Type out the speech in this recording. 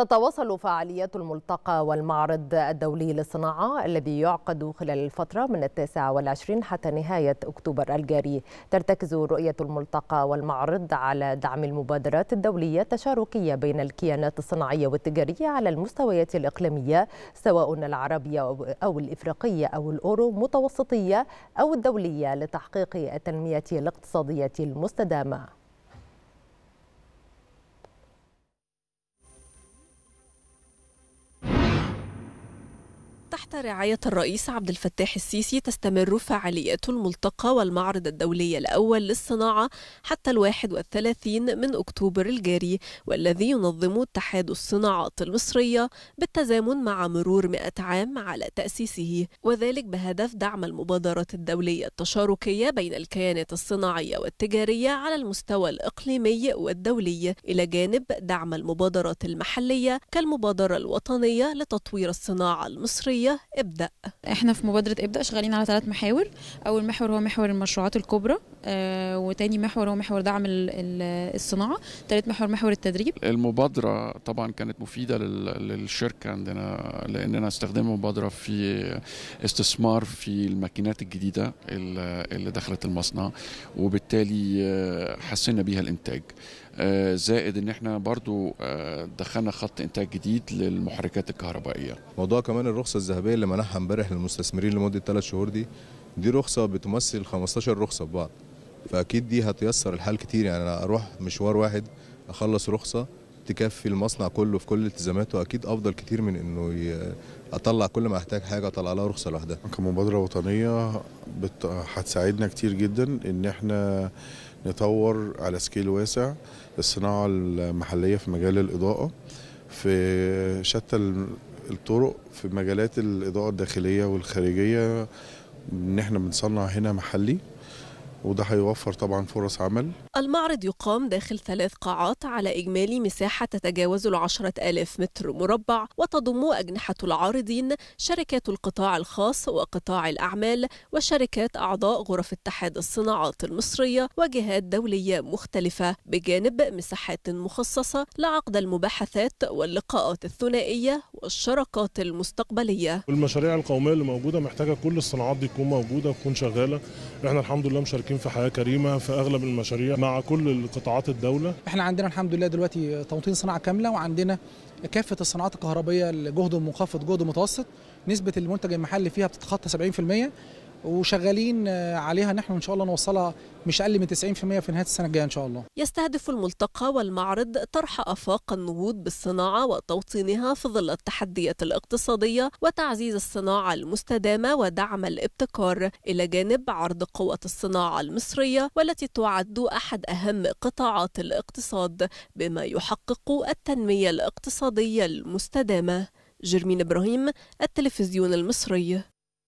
تتواصل فعاليات الملتقى والمعرض الدولي للصناعة الذي يعقد خلال الفترة من التاسع والعشرين حتى نهاية أكتوبر الجاري ترتكز رؤية الملتقى والمعرض على دعم المبادرات الدولية التشاركية بين الكيانات الصناعية والتجارية على المستويات الإقليمية سواء العربية أو الإفريقية أو الأورو متوسطية أو الدولية لتحقيق التنمية الاقتصادية المستدامة تحت رعاية الرئيس عبد الفتاح السيسي تستمر فعاليات الملتقى والمعرض الدولي الأول للصناعة حتى الواحد والثلاثين من أكتوبر الجاري والذي ينظم اتحاد الصناعات المصرية بالتزامن مع مرور 100 عام على تأسيسه وذلك بهدف دعم المبادرات الدولية التشاركية بين الكيانات الصناعية والتجارية على المستوى الإقليمي والدولي إلى جانب دعم المبادرات المحلية كالمبادرة الوطنية لتطوير الصناعة المصرية الصحيه ابدأ احنا في مبادرة ابدأ شغالين على ثلاث محاور أول محور هو محور المشروعات الكبرى آه، وتاني محور هو محور دعم الصناعه ثالث محور محور التدريب المبادره طبعا كانت مفيده للشركه عندنا لاننا استخدمنا المبادره في استثمار في الماكينات الجديده اللي دخلت المصنع وبالتالي آه، حسنا بيها الانتاج آه، زائد ان احنا برضو دخلنا خط انتاج جديد للمحركات الكهربائيه موضوع كمان الرخصه الذهبيه اللي منحها امبارح للمستثمرين لمده 3 شهور دي دي رخصه بتمثل 15 رخصه ببعض فاكيد دي هتيسر الحال كتير يعني انا اروح مشوار واحد اخلص رخصه تكفي المصنع كله في كل التزاماته اكيد افضل كتير من انه ي... اطلع كل ما احتاج حاجه اطلع لها رخصه لوحدها كمبادره وطنيه بت... هتساعدنا كتير جدا ان احنا نطور على سكيل واسع الصناعه المحليه في مجال الاضاءه في شتى الطرق في مجالات الاضاءه الداخليه والخارجيه ان احنا بنصنع هنا محلي وده هيوفر طبعا فرص عمل المعرض يقام داخل ثلاث قاعات على إجمالي مساحة تتجاوز العشرة ألاف متر مربع وتضم أجنحة العارضين شركات القطاع الخاص وقطاع الأعمال وشركات أعضاء غرف اتحاد الصناعات المصرية وجهات دولية مختلفة بجانب مساحات مخصصة لعقد المباحثات واللقاءات الثنائية والشراكات المستقبلية المشاريع القومية اللي موجودة محتاجة كل الصناعات دي تكون موجودة وتكون شغالة احنا الحمد لله مشاركين مشاركين في حياه كريمه في اغلب المشاريع مع كل قطاعات الدوله احنا عندنا الحمد لله دلوقتي توطين صناعه كامله وعندنا كافه الصناعات الكهربائيه لجهد منخفض جهد متوسط نسبه المنتج المحلي فيها بتتخطى 70% وشغالين آه، عليها نحن ان شاء الله نوصلها مش اقل من 90% في نهايه السنه الجايه ان شاء الله. يستهدف الملتقى والمعرض طرح افاق النهوض بالصناعه وتوطينها في ظل التحديات الاقتصاديه وتعزيز الصناعه المستدامه ودعم الابتكار الى جانب عرض قوه الصناعه المصريه والتي تعد احد اهم قطاعات الاقتصاد بما يحقق التنميه الاقتصاديه المستدامه. جرمين إبراهيم التلفزيون المصري